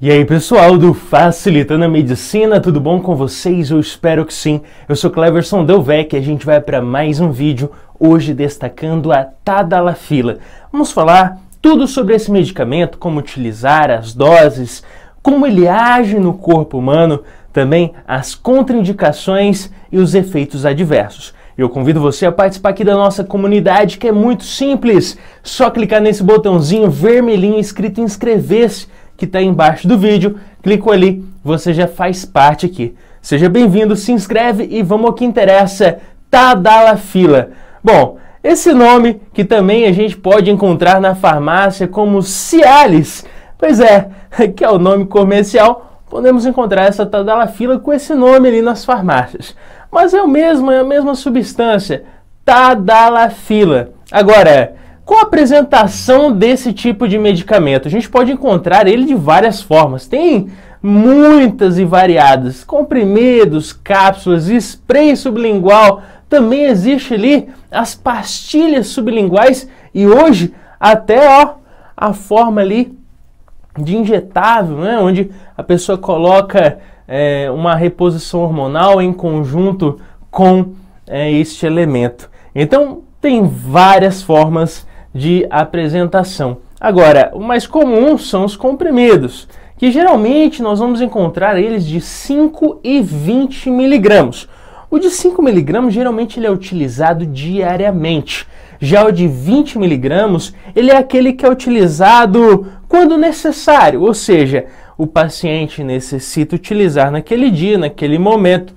E aí pessoal do Facilitando a Medicina, tudo bom com vocês? Eu espero que sim. Eu sou Cleverson Delvec e a gente vai para mais um vídeo, hoje destacando a Tadalafila. Vamos falar tudo sobre esse medicamento, como utilizar as doses, como ele age no corpo humano, também as contraindicações e os efeitos adversos. Eu convido você a participar aqui da nossa comunidade, que é muito simples. Só clicar nesse botãozinho vermelhinho escrito inscrever-se que está embaixo do vídeo. clica ali, você já faz parte aqui. Seja bem-vindo, se inscreve e vamos ao que interessa, Tadala Fila. Bom, esse nome que também a gente pode encontrar na farmácia como Cialis, pois é, que é o nome comercial, podemos encontrar essa tadalafila com esse nome ali nas farmácias. Mas é o mesmo, é a mesma substância, tadalafila. Agora, com a apresentação desse tipo de medicamento? A gente pode encontrar ele de várias formas. Tem muitas e variadas: comprimidos, cápsulas, spray sublingual. Também existe ali as pastilhas sublinguais e hoje até ó, a forma ali de injetável, né? onde a pessoa coloca é, uma reposição hormonal em conjunto com é, este elemento. Então tem várias formas de apresentação. Agora, o mais comum são os comprimidos, que geralmente nós vamos encontrar eles de 5 e 20 miligramos. O de 5 miligramos geralmente ele é utilizado diariamente. Já o de 20 miligramos, ele é aquele que é utilizado quando necessário, ou seja, o paciente necessita utilizar naquele dia, naquele momento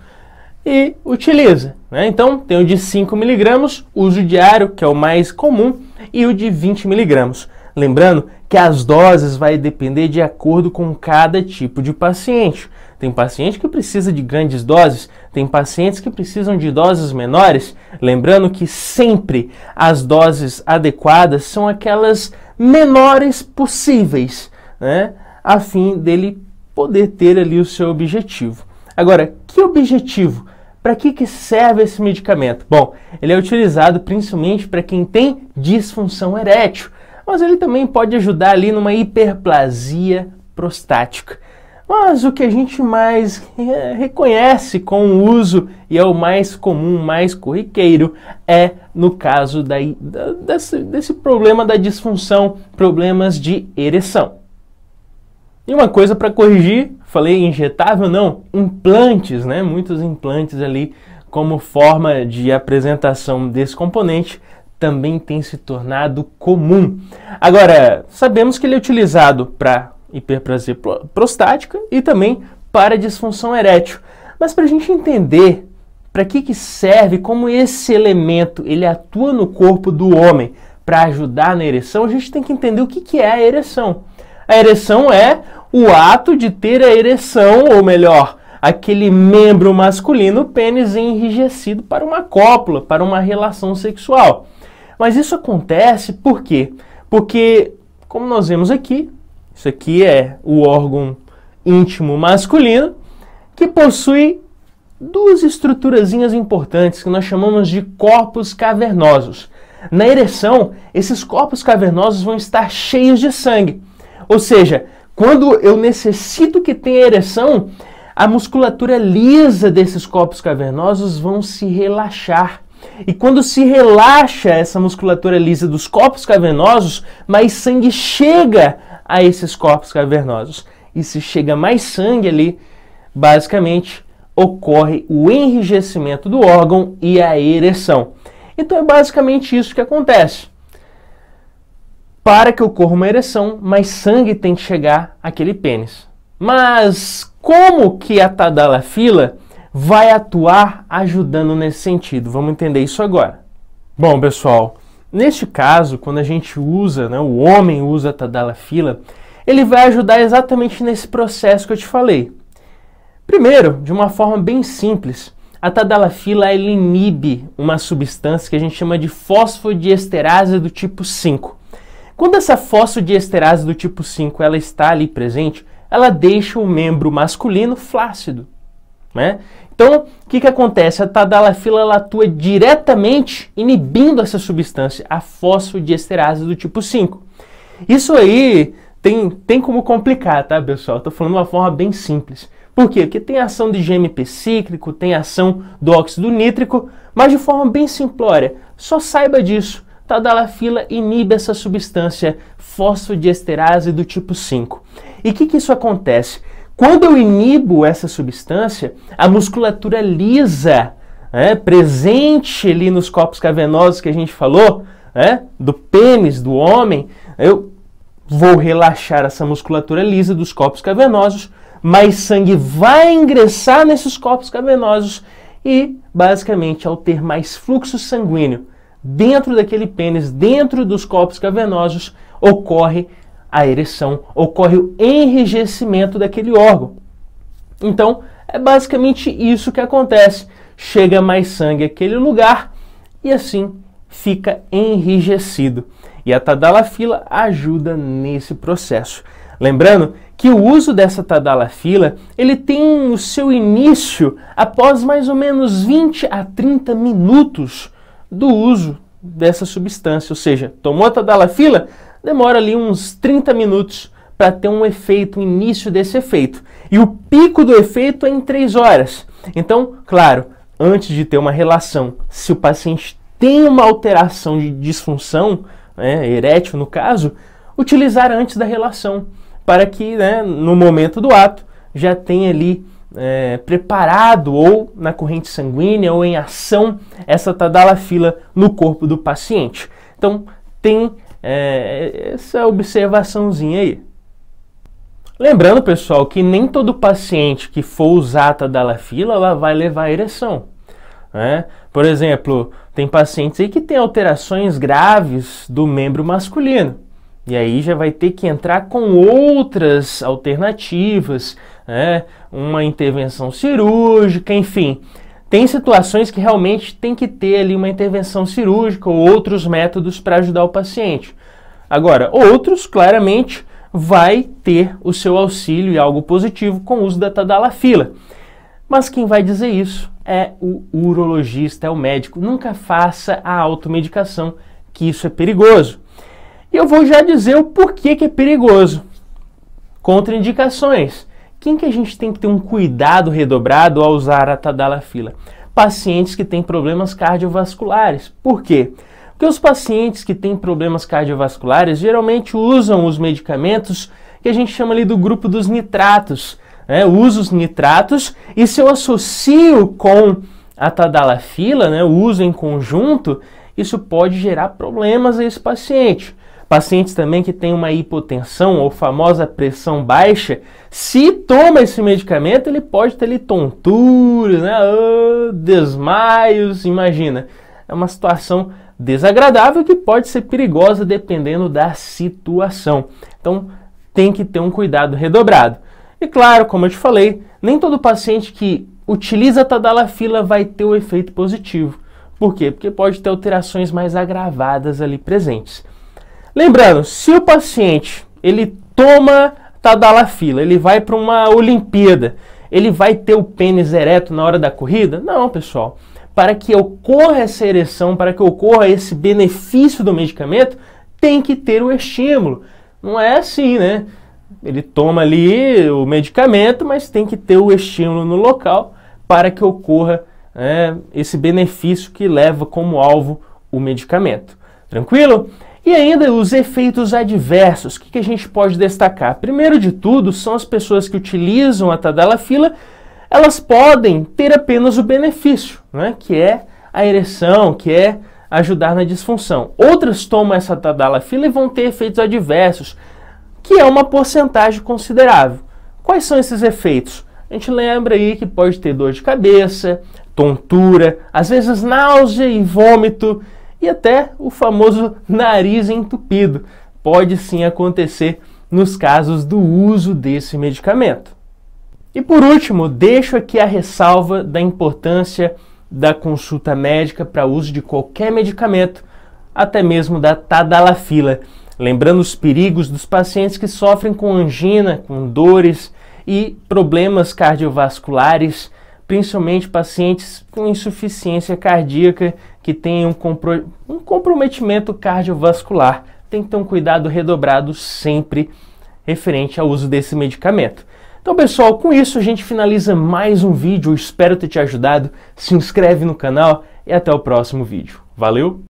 e utiliza. Né? Então, tem o de 5 miligramos, uso diário, que é o mais comum, e o de 20 miligramos. Lembrando que as doses vai depender de acordo com cada tipo de paciente. Tem paciente que precisa de grandes doses, tem pacientes que precisam de doses menores. Lembrando que sempre as doses adequadas são aquelas menores possíveis, né? A fim dele poder ter ali o seu objetivo. Agora, que objetivo para que, que serve esse medicamento? Bom, ele é utilizado principalmente para quem tem disfunção erétil, mas ele também pode ajudar ali numa hiperplasia prostática. Mas o que a gente mais reconhece com o uso e é o mais comum, mais corriqueiro, é no caso da, da, desse, desse problema da disfunção, problemas de ereção. E uma coisa para corrigir Falei injetável? Não, implantes, né? Muitos implantes ali como forma de apresentação desse componente também tem se tornado comum. Agora, sabemos que ele é utilizado para hiperplasia prostática e também para disfunção erétil. Mas para a gente entender para que, que serve, como esse elemento ele atua no corpo do homem para ajudar na ereção, a gente tem que entender o que, que é a ereção. A ereção é o ato de ter a ereção, ou melhor, aquele membro masculino, o pênis enrijecido para uma cópula, para uma relação sexual. Mas isso acontece por quê? Porque, como nós vemos aqui, isso aqui é o órgão íntimo masculino, que possui duas estruturazinhas importantes que nós chamamos de corpos cavernosos. Na ereção, esses corpos cavernosos vão estar cheios de sangue, ou seja, quando eu necessito que tenha ereção, a musculatura lisa desses corpos cavernosos vão se relaxar. E quando se relaxa essa musculatura lisa dos corpos cavernosos, mais sangue chega a esses corpos cavernosos. E se chega mais sangue ali, basicamente ocorre o enrijecimento do órgão e a ereção. Então é basicamente isso que acontece para que ocorra uma ereção, mais sangue tem que chegar àquele pênis. Mas como que a tadalafila vai atuar ajudando nesse sentido? Vamos entender isso agora. Bom, pessoal, neste caso, quando a gente usa, né, o homem usa a tadalafila, ele vai ajudar exatamente nesse processo que eu te falei. Primeiro, de uma forma bem simples, a tadalafila ela inibe uma substância que a gente chama de fosfodiesterase do tipo 5. Quando essa fosfodiesterase do tipo 5 ela está ali presente, ela deixa o membro masculino flácido. Né? Então, o que, que acontece? A tadalafila ela atua diretamente inibindo essa substância, a fosfodiesterase do tipo 5. Isso aí tem, tem como complicar, tá, pessoal? Estou falando de uma forma bem simples. Por quê? Porque tem ação de GMP cíclico, tem ação do óxido nítrico, mas de forma bem simplória. Só saiba disso. Tadalafila inibe essa substância fosfodiesterase do tipo 5. E o que, que isso acontece? Quando eu inibo essa substância, a musculatura lisa, né, presente ali nos corpos cavernosos que a gente falou, né, do pênis do homem, eu vou relaxar essa musculatura lisa dos corpos cavernosos, mais sangue vai ingressar nesses corpos cavernosos e, basicamente, ao ter mais fluxo sanguíneo, dentro daquele pênis, dentro dos corpos cavernosos, ocorre a ereção, ocorre o enrijecimento daquele órgão. Então, é basicamente isso que acontece. Chega mais sangue àquele lugar e assim fica enrijecido. E a tadalafila ajuda nesse processo. Lembrando que o uso dessa tadalafila, ele tem o seu início após mais ou menos 20 a 30 minutos do uso dessa substância. Ou seja, tomou a tadalafila, demora ali uns 30 minutos para ter um efeito, o um início desse efeito. E o pico do efeito é em 3 horas. Então, claro, antes de ter uma relação, se o paciente tem uma alteração de disfunção, né, erétil no caso, utilizar antes da relação, para que né, no momento do ato já tenha ali é, preparado ou na corrente sanguínea ou em ação essa tadalafila no corpo do paciente. Então tem é, essa observaçãozinha aí. Lembrando, pessoal, que nem todo paciente que for usar a tadalafila ela vai levar a ereção. Né? Por exemplo, tem pacientes aí que têm alterações graves do membro masculino. E aí já vai ter que entrar com outras alternativas, né? uma intervenção cirúrgica, enfim. Tem situações que realmente tem que ter ali uma intervenção cirúrgica ou outros métodos para ajudar o paciente. Agora, outros claramente vai ter o seu auxílio e algo positivo com o uso da tadalafila. Mas quem vai dizer isso é o urologista, é o médico. Nunca faça a automedicação, que isso é perigoso. E eu vou já dizer o porquê que é perigoso. Contraindicações. Quem que a gente tem que ter um cuidado redobrado ao usar a tadalafila? Pacientes que têm problemas cardiovasculares. Por quê? Porque os pacientes que têm problemas cardiovasculares geralmente usam os medicamentos que a gente chama ali do grupo dos nitratos. Né? Uso os nitratos e se eu associo com a tadalafila, né, o uso em conjunto, isso pode gerar problemas a esse paciente pacientes também que têm uma hipotensão ou famosa pressão baixa, se toma esse medicamento, ele pode ter ali tonturas, né? Oh, desmaios, imagina. É uma situação desagradável que pode ser perigosa dependendo da situação. Então, tem que ter um cuidado redobrado. E claro, como eu te falei, nem todo paciente que utiliza tadalafila vai ter o um efeito positivo. Por quê? Porque pode ter alterações mais agravadas ali presentes. Lembrando, se o paciente ele toma tadalafila, ele vai para uma Olimpíada, ele vai ter o pênis ereto na hora da corrida? Não, pessoal. Para que ocorra essa ereção, para que ocorra esse benefício do medicamento, tem que ter o estímulo. Não é assim, né? Ele toma ali o medicamento, mas tem que ter o estímulo no local para que ocorra né, esse benefício que leva como alvo o medicamento. Tranquilo? E ainda os efeitos adversos, o que, que a gente pode destacar? Primeiro de tudo, são as pessoas que utilizam a tadalafila, elas podem ter apenas o benefício, né? que é a ereção, que é ajudar na disfunção. Outras tomam essa tadalafila e vão ter efeitos adversos, que é uma porcentagem considerável. Quais são esses efeitos? A gente lembra aí que pode ter dor de cabeça, tontura, às vezes náusea e vômito, e até o famoso nariz entupido. Pode sim acontecer nos casos do uso desse medicamento. E por último, deixo aqui a ressalva da importância da consulta médica para uso de qualquer medicamento, até mesmo da tadalafila. Lembrando os perigos dos pacientes que sofrem com angina, com dores e problemas cardiovasculares principalmente pacientes com insuficiência cardíaca que tenham um, compro um comprometimento cardiovascular. Tem que ter um cuidado redobrado sempre referente ao uso desse medicamento. Então, pessoal, com isso a gente finaliza mais um vídeo. Eu espero ter te ajudado. Se inscreve no canal e até o próximo vídeo. Valeu!